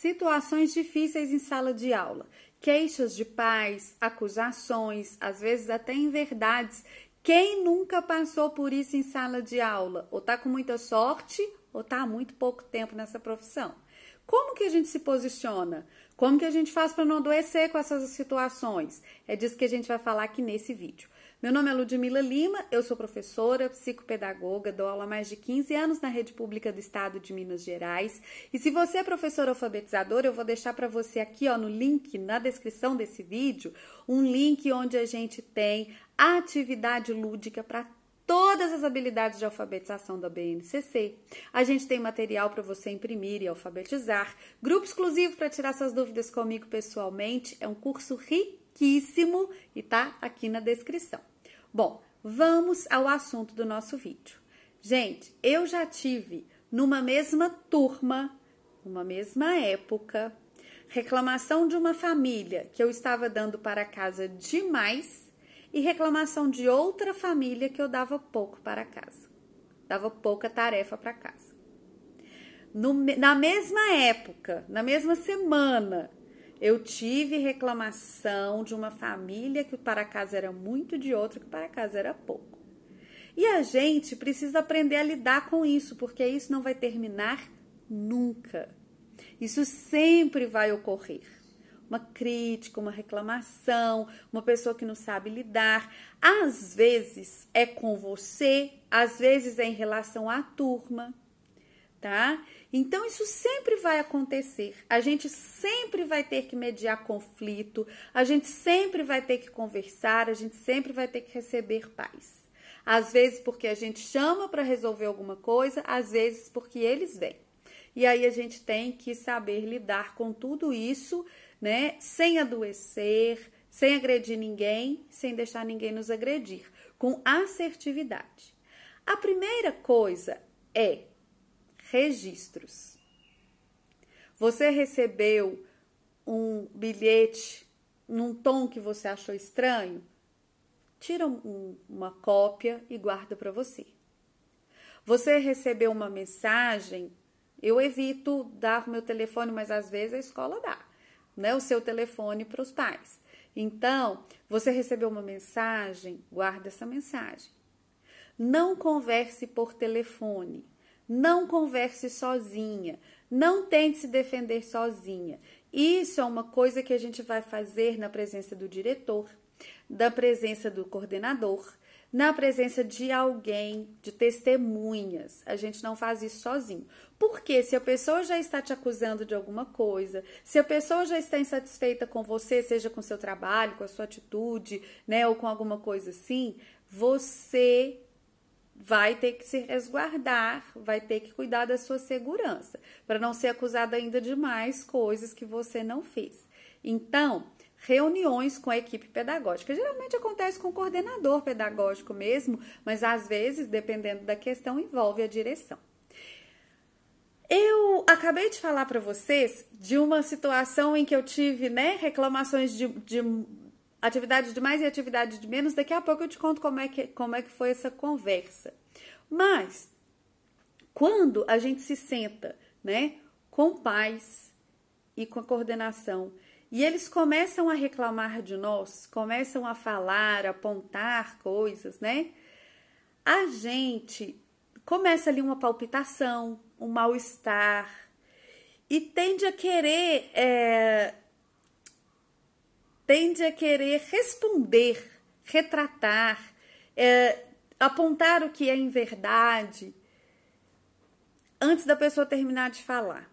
Situações difíceis em sala de aula, queixas de pais, acusações, às vezes até inverdades. Quem nunca passou por isso em sala de aula? Ou tá com muita sorte ou tá há muito pouco tempo nessa profissão. Como que a gente se posiciona? Como que a gente faz para não adoecer com essas situações? É disso que a gente vai falar aqui nesse vídeo. Meu nome é Ludmila Lima, eu sou professora, psicopedagoga, dou aula há mais de 15 anos na rede pública do estado de Minas Gerais. E se você é professor alfabetizador, eu vou deixar para você aqui ó, no link na descrição desse vídeo um link onde a gente tem atividade lúdica para todas as habilidades de alfabetização da BNCC. A gente tem material para você imprimir e alfabetizar, grupo exclusivo para tirar suas dúvidas comigo pessoalmente. É um curso rico riquíssimo e tá aqui na descrição. Bom, vamos ao assunto do nosso vídeo. Gente, eu já tive numa mesma turma, numa mesma época, reclamação de uma família que eu estava dando para casa demais e reclamação de outra família que eu dava pouco para casa. Dava pouca tarefa para casa. No, na mesma época, na mesma semana, eu tive reclamação de uma família que o para casa era muito, de outra que o para casa era pouco. E a gente precisa aprender a lidar com isso, porque isso não vai terminar nunca. Isso sempre vai ocorrer. Uma crítica, uma reclamação, uma pessoa que não sabe lidar. Às vezes é com você, às vezes é em relação à turma tá? Então isso sempre vai acontecer. A gente sempre vai ter que mediar conflito, a gente sempre vai ter que conversar, a gente sempre vai ter que receber paz. Às vezes porque a gente chama para resolver alguma coisa, às vezes porque eles vêm. E aí a gente tem que saber lidar com tudo isso, né, sem adoecer, sem agredir ninguém, sem deixar ninguém nos agredir, com assertividade. A primeira coisa é registros. Você recebeu um bilhete num tom que você achou estranho? Tira um, uma cópia e guarda para você. Você recebeu uma mensagem? Eu evito dar meu telefone, mas às vezes a escola dá, né? O seu telefone para os pais. Então, você recebeu uma mensagem? Guarda essa mensagem. Não converse por telefone. Não converse sozinha. Não tente se defender sozinha. Isso é uma coisa que a gente vai fazer na presença do diretor, da presença do coordenador, na presença de alguém, de testemunhas. A gente não faz isso sozinho. Porque se a pessoa já está te acusando de alguma coisa, se a pessoa já está insatisfeita com você, seja com seu trabalho, com a sua atitude, né, ou com alguma coisa assim, você vai ter que se resguardar, vai ter que cuidar da sua segurança, para não ser acusado ainda de mais coisas que você não fez. Então, reuniões com a equipe pedagógica. Geralmente acontece com o coordenador pedagógico mesmo, mas às vezes, dependendo da questão, envolve a direção. Eu acabei de falar para vocês de uma situação em que eu tive né, reclamações de, de atividade de mais e atividade de menos. Daqui a pouco eu te conto como é que, como é que foi essa conversa. Mas quando a gente se senta, né, com pais e com a coordenação, e eles começam a reclamar de nós, começam a falar, a apontar coisas, né? A gente começa ali uma palpitação, um mal-estar, e tende a querer é, tende a querer responder, retratar, é, apontar o que é em verdade antes da pessoa terminar de falar.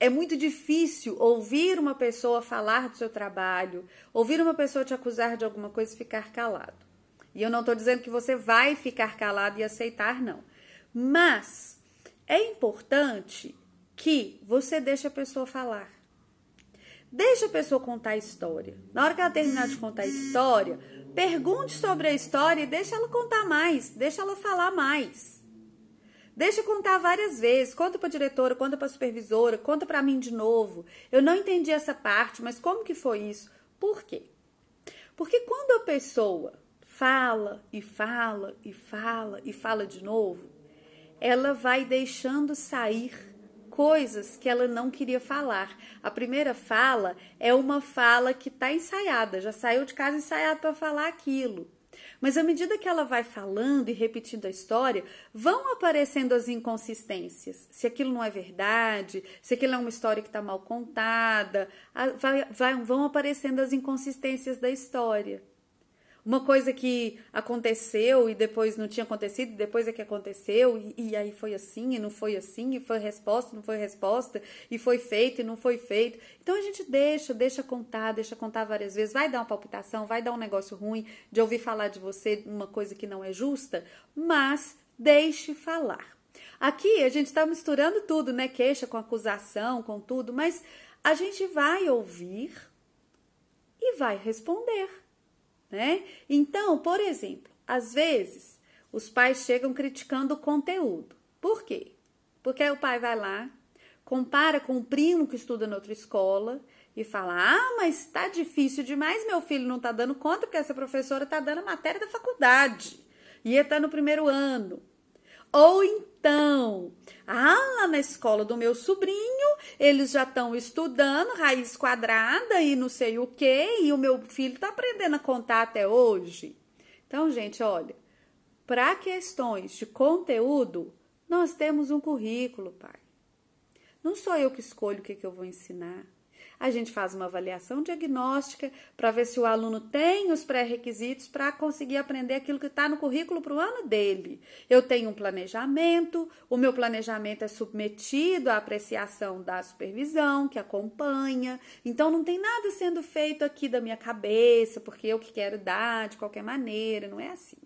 É muito difícil ouvir uma pessoa falar do seu trabalho, ouvir uma pessoa te acusar de alguma coisa e ficar calado. E eu não estou dizendo que você vai ficar calado e aceitar, não. Mas é importante que você deixe a pessoa falar. Deixa a pessoa contar a história. Na hora que ela terminar de contar a história, pergunte sobre a história e deixa ela contar mais, deixa ela falar mais. Deixa contar várias vezes, conta para a diretora, conta para a supervisora, conta para mim de novo. Eu não entendi essa parte, mas como que foi isso? Por quê? Porque quando a pessoa fala e fala e fala e fala de novo, ela vai deixando sair coisas que ela não queria falar. A primeira fala é uma fala que está ensaiada, já saiu de casa ensaiada para falar aquilo. Mas à medida que ela vai falando e repetindo a história, vão aparecendo as inconsistências. Se aquilo não é verdade, se aquilo é uma história que está mal contada, vai, vai, vão aparecendo as inconsistências da história uma coisa que aconteceu e depois não tinha acontecido, depois é que aconteceu, e, e, aí foi assim, e não foi assim, e foi resposta, não foi resposta, e foi feito, e não foi feito. Então a gente deixa, deixa contar, deixa contar várias vezes, vai dar uma palpitação, vai dar um negócio ruim de ouvir falar de você uma coisa que não é justa, mas deixe falar. Aqui a gente está misturando tudo, né? Queixa com acusação, com tudo, mas a gente vai ouvir e vai responder né? Então, por exemplo, às vezes os pais chegam criticando o conteúdo. Por quê? Porque o pai vai lá, compara com o primo que estuda na outra escola e fala: Ah, mas tá difícil demais, meu filho não tá dando conta, porque essa professora tá dando matéria da faculdade. E ele tá no primeiro ano. Ou então, ah, lá na escola do meu sobrinho, eles já estão estudando raiz quadrada e não sei o que, e o meu filho está aprendendo a contar até hoje. Então, gente, olha, para questões de conteúdo, nós temos um currículo, pai. Não sou eu que escolho o que, que eu vou ensinar a gente faz uma avaliação diagnóstica para ver se o aluno tem os pré-requisitos para conseguir aprender aquilo que está no currículo para o ano dele. Eu tenho um planejamento, o meu planejamento é submetido à apreciação da supervisão que acompanha, então não tem nada sendo feito aqui da minha cabeça, porque eu que quero dar de qualquer maneira, não é assim,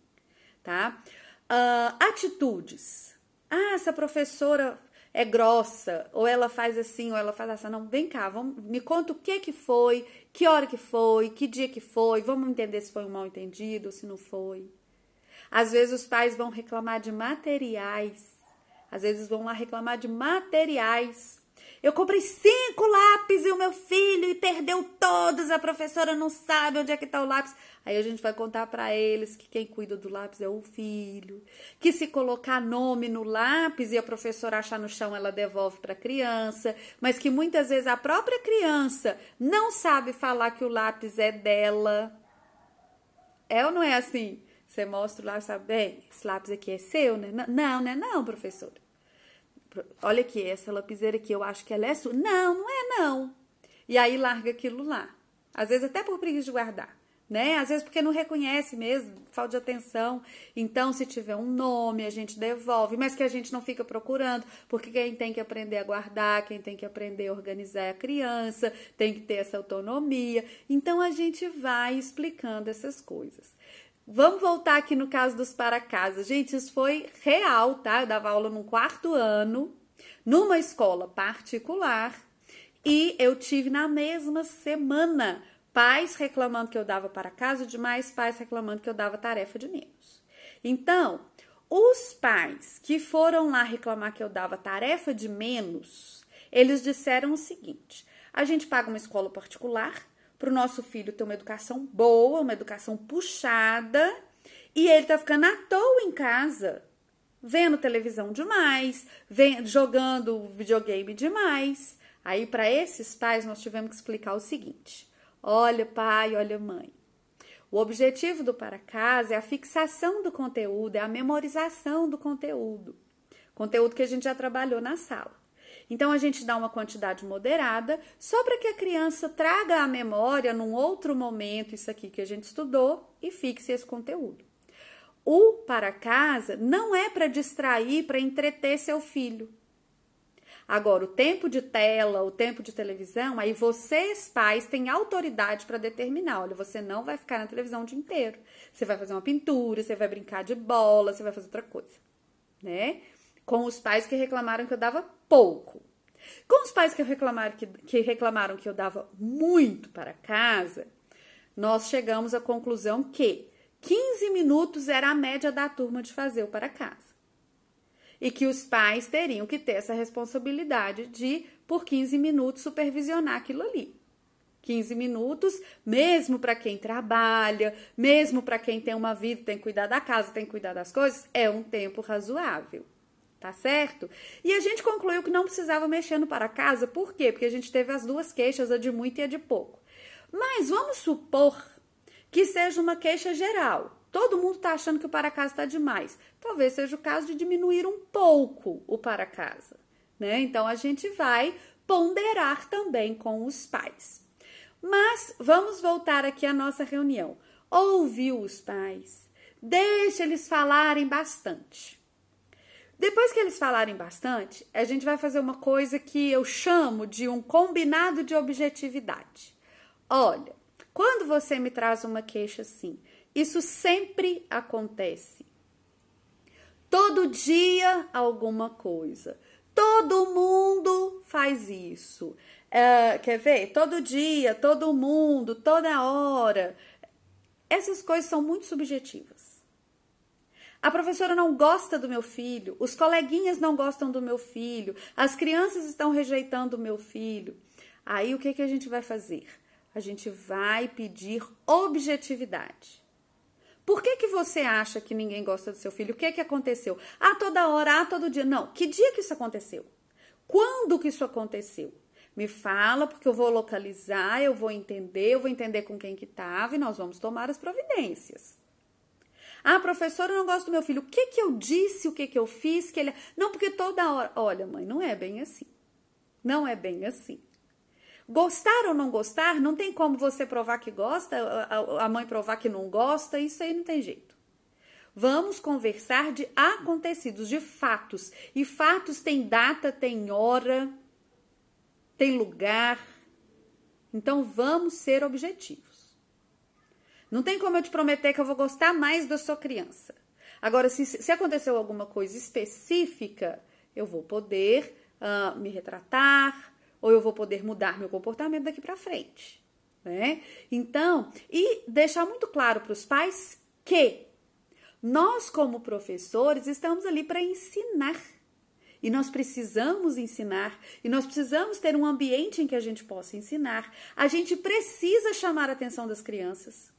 tá? Uh, atitudes. Ah, essa professora é grossa, ou ela faz assim, ou ela faz assim. Não, vem cá, vamos, me conta o que que foi, que hora que foi, que dia que foi, vamos entender se foi um mal entendido, se não foi. Às vezes os pais vão reclamar de materiais, às vezes vão lá reclamar de materiais. Eu comprei cinco lápis e o meu filho e perdeu todos. A professora não sabe onde é que tá o lápis. Aí a gente vai contar para eles que quem cuida do lápis é o filho, que se colocar nome no lápis e a professora achar no chão, ela devolve para a criança, mas que muitas vezes a própria criança não sabe falar que o lápis é dela. É ou não é assim? Você mostra o lápis, sabe, bem, esse lápis aqui é seu, né? Não, né? Não, professora olha aqui, essa lapiseira aqui, eu acho que ela é sua. Não, não é não. E aí larga aquilo lá. Às vezes até por preguiça de guardar, né? Às vezes porque não reconhece mesmo, falta de atenção. Então, se tiver um nome, a gente devolve, mas que a gente não fica procurando, porque quem tem que aprender a guardar, quem tem que aprender a organizar é a criança, tem que ter essa autonomia. Então, a gente vai explicando essas coisas. Vamos voltar aqui no caso dos para casa. Gente, isso foi real, tá? Eu dava aula no quarto ano, numa escola particular, e eu tive na mesma semana pais reclamando que eu dava para casa demais, pais reclamando que eu dava tarefa de menos. Então, os pais que foram lá reclamar que eu dava tarefa de menos, eles disseram o seguinte: a gente paga uma escola particular, para o nosso filho ter uma educação boa, uma educação puxada, e ele tá ficando à toa em casa, vendo televisão demais, jogando videogame demais. Aí, para esses pais, nós tivemos que explicar o seguinte: olha, pai, olha, mãe. O objetivo do para casa é a fixação do conteúdo, é a memorização do conteúdo. Conteúdo que a gente já trabalhou na sala. Então a gente dá uma quantidade moderada, só para que a criança traga à memória num outro momento isso aqui que a gente estudou e fixe esse conteúdo. O para casa não é para distrair, para entreter seu filho. Agora, o tempo de tela, o tempo de televisão, aí vocês, pais, têm autoridade para determinar. Olha, você não vai ficar na televisão o dia inteiro. Você vai fazer uma pintura, você vai brincar de bola, você vai fazer outra coisa, né? Com os pais que reclamaram que eu dava pouco. Com os pais que reclamaram que, que reclamaram que eu dava muito para casa, nós chegamos à conclusão que 15 minutos era a média da turma de fazer o para casa. E que os pais teriam que ter essa responsabilidade de, por 15 minutos, supervisionar aquilo ali. 15 minutos, mesmo para quem trabalha, mesmo para quem tem uma vida, tem que cuidar da casa, tem que cuidar das coisas, é um tempo razoável tá certo? E a gente concluiu que não precisava mexer no para casa, por quê? Porque a gente teve as duas queixas, a de muito e a de pouco. Mas vamos supor que seja uma queixa geral. Todo mundo está achando que o para casa está demais. Talvez seja o caso de diminuir um pouco o para casa, né? Então a gente vai ponderar também com os pais. Mas vamos voltar aqui à nossa reunião. Ouviu os pais, deixe eles falarem bastante. Depois que eles falarem bastante, a gente vai fazer uma coisa que eu chamo de um combinado de objetividade. Olha, quando você me traz uma queixa assim, isso sempre acontece. Todo dia alguma coisa. Todo mundo faz isso. É, quer ver? Todo dia, todo mundo, toda hora. Essas coisas são muito subjetivas. A professora não gosta do meu filho, os coleguinhas não gostam do meu filho, as crianças estão rejeitando o meu filho. Aí o que, que a gente vai fazer? A gente vai pedir objetividade. Por que, que você acha que ninguém gosta do seu filho? O que, que aconteceu? Ah, toda hora, ah, todo dia. Não, que dia que isso aconteceu? Quando que isso aconteceu? Me fala, porque eu vou localizar, eu vou entender, eu vou entender com quem que estava e nós vamos tomar as providências. Ah, professora, eu não gosto do meu filho. O que que eu disse? O que que eu fiz? Que ele... Não, porque toda hora. Olha, mãe, não é bem assim. Não é bem assim. Gostar ou não gostar, não tem como você provar que gosta, a mãe provar que não gosta, isso aí não tem jeito. Vamos conversar de acontecidos, de fatos. E fatos tem data, tem hora, tem lugar. Então vamos ser objetivos. Não tem como eu te prometer que eu vou gostar mais da sua criança. Agora, se, se aconteceu alguma coisa específica, eu vou poder uh, me retratar ou eu vou poder mudar meu comportamento daqui para frente, né? Então, e deixar muito claro para os pais que nós, como professores, estamos ali para ensinar. E nós precisamos ensinar, e nós precisamos ter um ambiente em que a gente possa ensinar. A gente precisa chamar a atenção das crianças.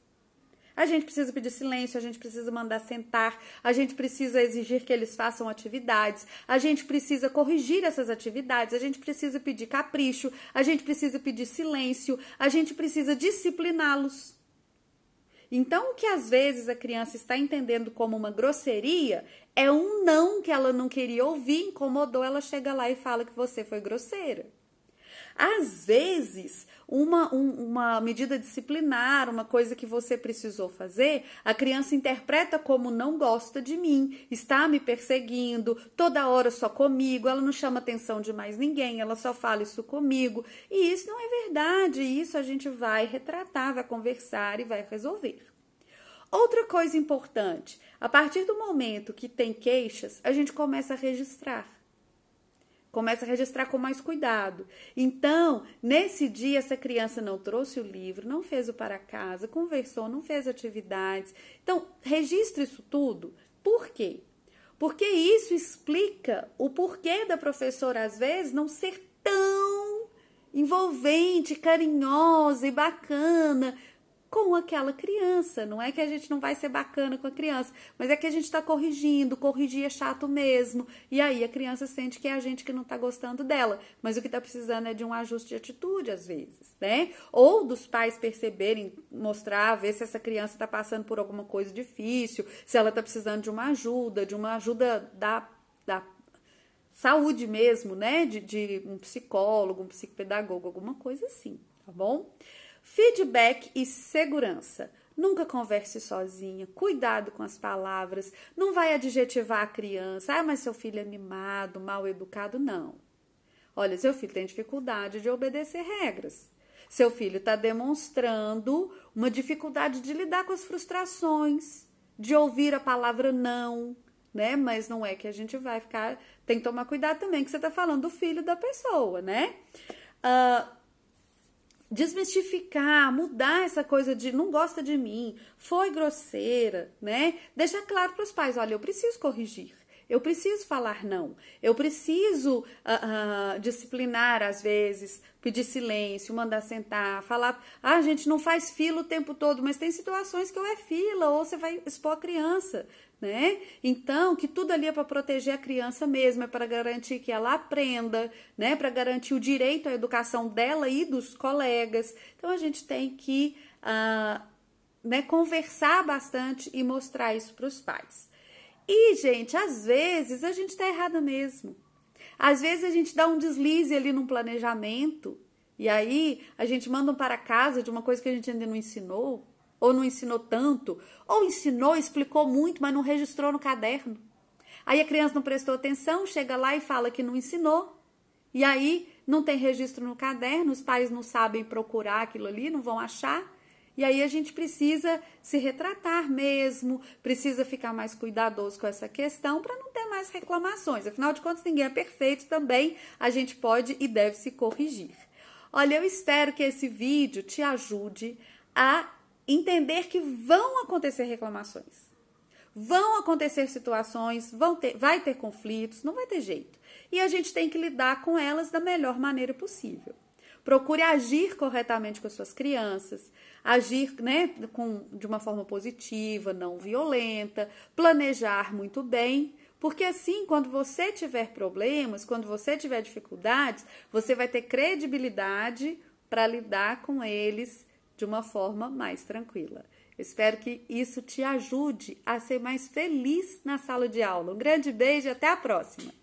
A gente precisa pedir silêncio, a gente precisa mandar sentar, a gente precisa exigir que eles façam atividades, a gente precisa corrigir essas atividades, a gente precisa pedir capricho, a gente precisa pedir silêncio, a gente precisa discipliná-los. Então, o que às vezes a criança está entendendo como uma grosseria é um não que ela não queria ouvir, incomodou, ela chega lá e fala que você foi grosseira. Às vezes, uma, um, uma medida disciplinar, uma coisa que você precisou fazer, a criança interpreta como não gosta de mim, está me perseguindo, toda hora só comigo, ela não chama atenção de mais ninguém, ela só fala isso comigo. E isso não é verdade, isso a gente vai retratar, vai conversar e vai resolver. Outra coisa importante, a partir do momento que tem queixas, a gente começa a registrar. Começa a registrar com mais cuidado. Então, nesse dia, essa criança não trouxe o livro, não fez o para casa, conversou, não fez atividades. Então, registre isso tudo. Por quê? Porque isso explica o porquê da professora, às vezes, não ser tão envolvente, carinhosa e bacana com aquela criança. Não é que a gente não vai ser bacana com a criança, mas é que a gente está corrigindo, corrigir é chato mesmo. E aí a criança sente que é a gente que não está gostando dela, mas o que está precisando é de um ajuste de atitude às vezes, né? Ou dos pais perceberem, mostrar, ver se essa criança está passando por alguma coisa difícil, se ela está precisando de uma ajuda, de uma ajuda da, da saúde mesmo, né? De, de um psicólogo, um psicopedagogo, alguma coisa assim, tá bom? Feedback e segurança. Nunca converse sozinha, cuidado com as palavras, não vai adjetivar a criança. Ah, mas seu filho é mimado, mal educado. Não. Olha, seu filho tem dificuldade de obedecer regras. Seu filho está demonstrando uma dificuldade de lidar com as frustrações, de ouvir a palavra não, né? Mas não é que a gente vai ficar. Tem que tomar cuidado também, que você está falando do filho da pessoa, né? Uh, desmistificar, mudar essa coisa de não gosta de mim, foi grosseira, né? Deixar claro para os pais, olha, eu preciso corrigir. Eu preciso falar não. Eu preciso uh, uh, disciplinar, às vezes, pedir silêncio, mandar sentar, falar. Ah, gente, não faz fila o tempo todo, mas tem situações que eu é fila ou você vai expor a criança, né? Então, que tudo ali é para proteger a criança mesmo, é para garantir que ela aprenda, né? Para garantir o direito à educação dela e dos colegas. Então, a gente tem que ah, né, conversar bastante e mostrar isso para os pais. E, gente, às vezes a gente está errada mesmo. Às vezes a gente dá um deslize ali num planejamento e aí a gente manda um para casa de uma coisa que a gente ainda não ensinou ou não ensinou tanto, ou ensinou, explicou muito, mas não registrou no caderno. Aí a criança não prestou atenção, chega lá e fala que não ensinou. E aí não tem registro no caderno, os pais não sabem procurar aquilo ali, não vão achar. E aí a gente precisa se retratar mesmo, precisa ficar mais cuidadoso com essa questão para não ter mais reclamações. Afinal de contas, ninguém é perfeito também, a gente pode e deve se corrigir. Olha, eu espero que esse vídeo te ajude a entender que vão acontecer reclamações. Vão acontecer situações, vão ter, vai ter conflitos, não vai ter jeito. E a gente tem que lidar com elas da melhor maneira possível. Procure agir corretamente com as suas crianças, agir né, com, de uma forma positiva, não violenta, planejar muito bem, porque assim, quando você tiver problemas, quando você tiver dificuldades, você vai ter credibilidade para lidar com eles de uma forma mais tranquila. espero que isso te ajude a ser mais feliz na sala de aula. Um grande beijo e até a próxima!